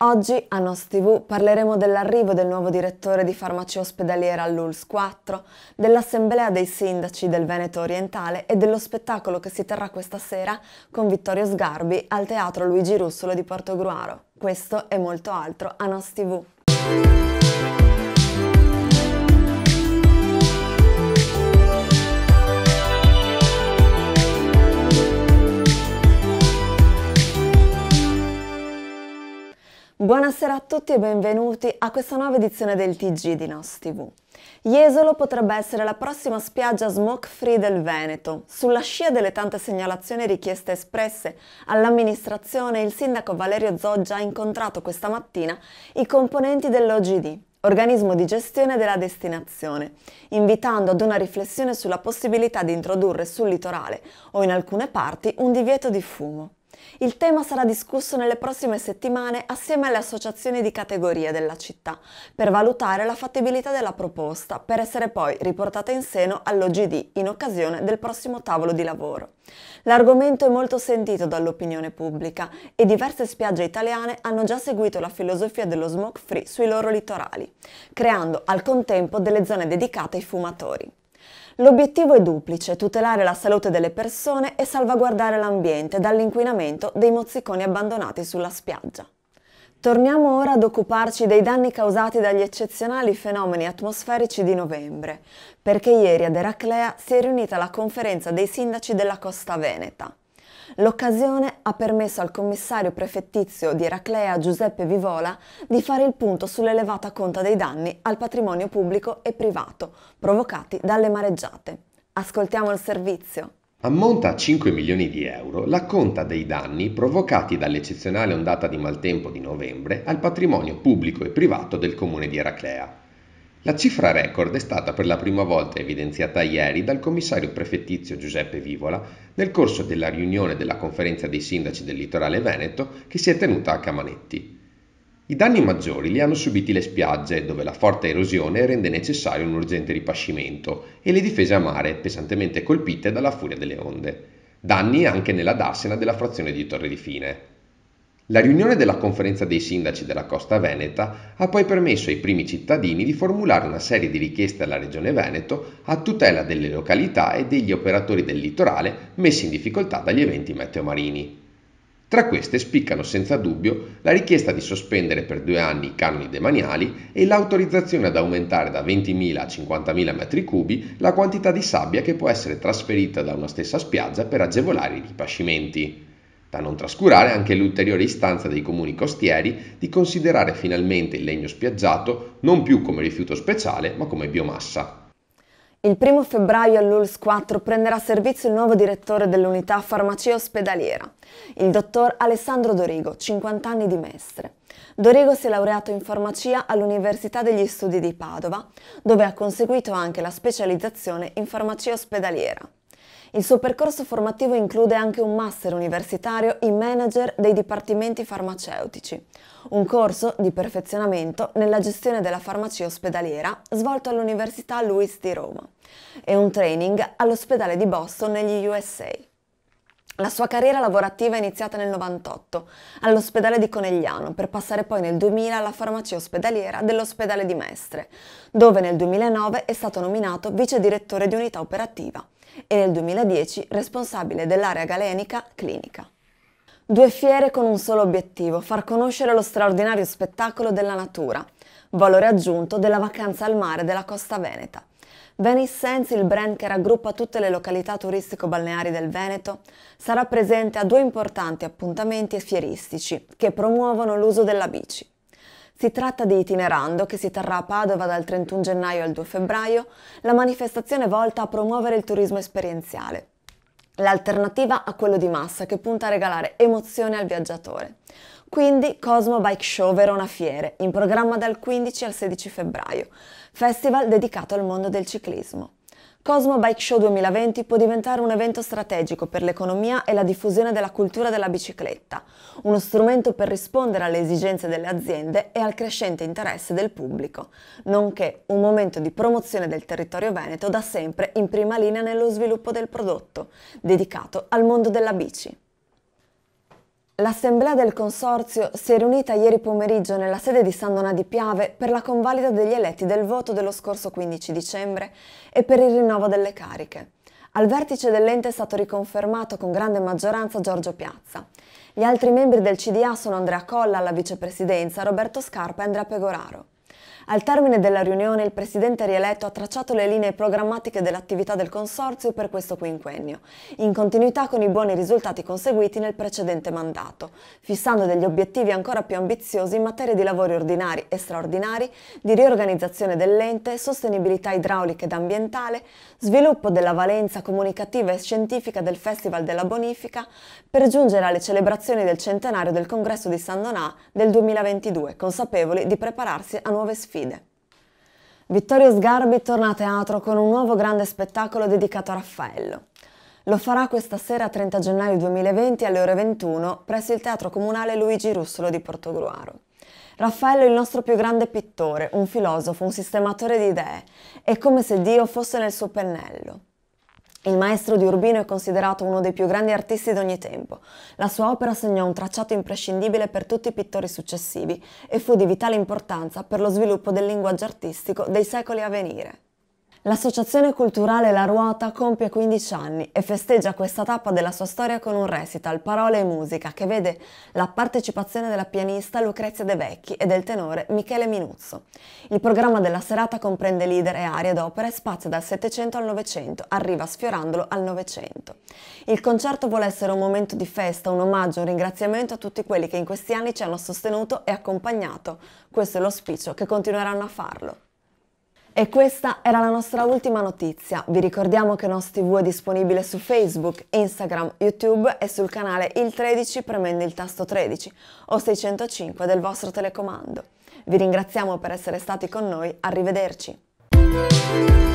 Oggi a Nos TV parleremo dell'arrivo del nuovo direttore di farmacia ospedaliera all'ULS 4, dell'assemblea dei sindaci del Veneto orientale e dello spettacolo che si terrà questa sera con Vittorio Sgarbi al Teatro Luigi Russolo di Portogruaro. Questo e molto altro a Nos TV. Buonasera a tutti e benvenuti a questa nuova edizione del TG di Nos TV. Jesolo potrebbe essere la prossima spiaggia smoke free del Veneto. Sulla scia delle tante segnalazioni richieste espresse all'amministrazione, il sindaco Valerio Zoggia ha incontrato questa mattina i componenti dell'OGD, organismo di gestione della destinazione, invitando ad una riflessione sulla possibilità di introdurre sul litorale o in alcune parti un divieto di fumo. Il tema sarà discusso nelle prossime settimane assieme alle associazioni di categorie della città per valutare la fattibilità della proposta per essere poi riportata in seno all'OGD in occasione del prossimo tavolo di lavoro. L'argomento è molto sentito dall'opinione pubblica e diverse spiagge italiane hanno già seguito la filosofia dello smoke free sui loro litorali, creando al contempo delle zone dedicate ai fumatori. L'obiettivo è duplice, tutelare la salute delle persone e salvaguardare l'ambiente dall'inquinamento dei mozziconi abbandonati sulla spiaggia. Torniamo ora ad occuparci dei danni causati dagli eccezionali fenomeni atmosferici di novembre, perché ieri ad Eraclea si è riunita la conferenza dei sindaci della costa veneta. L'occasione ha permesso al commissario prefettizio di Eraclea Giuseppe Vivola di fare il punto sull'elevata conta dei danni al patrimonio pubblico e privato provocati dalle mareggiate. Ascoltiamo il servizio. Ammonta a 5 milioni di euro la conta dei danni provocati dall'eccezionale ondata di maltempo di novembre al patrimonio pubblico e privato del comune di Eraclea. La cifra record è stata per la prima volta evidenziata ieri dal commissario prefettizio Giuseppe Vivola nel corso della riunione della conferenza dei sindaci del litorale veneto che si è tenuta a Camanetti. I danni maggiori li hanno subiti le spiagge, dove la forte erosione rende necessario un urgente ripascimento, e le difese a mare, pesantemente colpite dalla furia delle onde. Danni anche nella darsena della frazione di Torre di Fine. La riunione della conferenza dei sindaci della Costa Veneta ha poi permesso ai primi cittadini di formulare una serie di richieste alla Regione Veneto a tutela delle località e degli operatori del litorale messi in difficoltà dagli eventi meteomarini. Tra queste spiccano senza dubbio la richiesta di sospendere per due anni i canoni demaniali e l'autorizzazione ad aumentare da 20.000 a 50.000 metri cubi la quantità di sabbia che può essere trasferita da una stessa spiaggia per agevolare i ripascimenti. Da non trascurare anche l'ulteriore istanza dei comuni costieri di considerare finalmente il legno spiaggiato non più come rifiuto speciale ma come biomassa. Il primo febbraio all'ULS 4 prenderà servizio il nuovo direttore dell'unità farmacia ospedaliera, il dottor Alessandro Dorigo, 50 anni di mestre. Dorigo si è laureato in farmacia all'Università degli Studi di Padova, dove ha conseguito anche la specializzazione in farmacia ospedaliera. Il suo percorso formativo include anche un master universitario in manager dei dipartimenti farmaceutici, un corso di perfezionamento nella gestione della farmacia ospedaliera svolto all'Università Louis di Roma e un training all'ospedale di Boston negli USA. La sua carriera lavorativa è iniziata nel 98 all'ospedale di Conegliano per passare poi nel 2000 alla farmacia ospedaliera dell'ospedale di Mestre, dove nel 2009 è stato nominato vice direttore di unità operativa e nel 2010 responsabile dell'area galenica clinica. Due fiere con un solo obiettivo, far conoscere lo straordinario spettacolo della natura, valore aggiunto della vacanza al mare della costa veneta, Venice Sense, il brand che raggruppa tutte le località turistico-balneari del Veneto, sarà presente a due importanti appuntamenti fieristici che promuovono l'uso della bici. Si tratta di Itinerando, che si terrà a Padova dal 31 gennaio al 2 febbraio, la manifestazione volta a promuovere il turismo esperienziale. L'alternativa a quello di massa, che punta a regalare emozione al viaggiatore. Quindi Cosmo Bike Show Verona Fiere, in programma dal 15 al 16 febbraio, festival dedicato al mondo del ciclismo. Cosmo Bike Show 2020 può diventare un evento strategico per l'economia e la diffusione della cultura della bicicletta, uno strumento per rispondere alle esigenze delle aziende e al crescente interesse del pubblico, nonché un momento di promozione del territorio veneto da sempre in prima linea nello sviluppo del prodotto, dedicato al mondo della bici. L'assemblea del consorzio si è riunita ieri pomeriggio nella sede di San Donà di Piave per la convalida degli eletti del voto dello scorso 15 dicembre e per il rinnovo delle cariche. Al vertice dell'ente è stato riconfermato con grande maggioranza Giorgio Piazza. Gli altri membri del CDA sono Andrea Colla alla vicepresidenza, Roberto Scarpa e Andrea Pegoraro. Al termine della riunione il presidente rieletto ha tracciato le linee programmatiche dell'attività del Consorzio per questo quinquennio, in continuità con i buoni risultati conseguiti nel precedente mandato, fissando degli obiettivi ancora più ambiziosi in materia di lavori ordinari e straordinari, di riorganizzazione dell'ente, sostenibilità idraulica ed ambientale, sviluppo della valenza comunicativa e scientifica del Festival della Bonifica, per giungere alle celebrazioni del centenario del Congresso di San Donà del 2022, consapevoli di prepararsi a nuove sfide sfide. Vittorio Sgarbi torna a teatro con un nuovo grande spettacolo dedicato a Raffaello. Lo farà questa sera 30 gennaio 2020 alle ore 21 presso il Teatro Comunale Luigi Russolo di Portogruaro. Raffaello è il nostro più grande pittore, un filosofo, un sistematore di idee. È come se Dio fosse nel suo pennello. Il maestro di Urbino è considerato uno dei più grandi artisti di ogni tempo. La sua opera segnò un tracciato imprescindibile per tutti i pittori successivi e fu di vitale importanza per lo sviluppo del linguaggio artistico dei secoli a venire. L'associazione culturale La Ruota compie 15 anni e festeggia questa tappa della sua storia con un recital, parole e musica che vede la partecipazione della pianista Lucrezia De Vecchi e del tenore Michele Minuzzo. Il programma della serata comprende leader e arie d'opera e spazia dal 700 al 900, arriva sfiorandolo al 900. Il concerto vuole essere un momento di festa, un omaggio, un ringraziamento a tutti quelli che in questi anni ci hanno sostenuto e accompagnato. Questo è l'auspicio che continueranno a farlo. E questa era la nostra ultima notizia. Vi ricordiamo che Nos TV è disponibile su Facebook, Instagram, YouTube e sul canale Il 13 premendo il tasto 13 o 605 del vostro telecomando. Vi ringraziamo per essere stati con noi, arrivederci.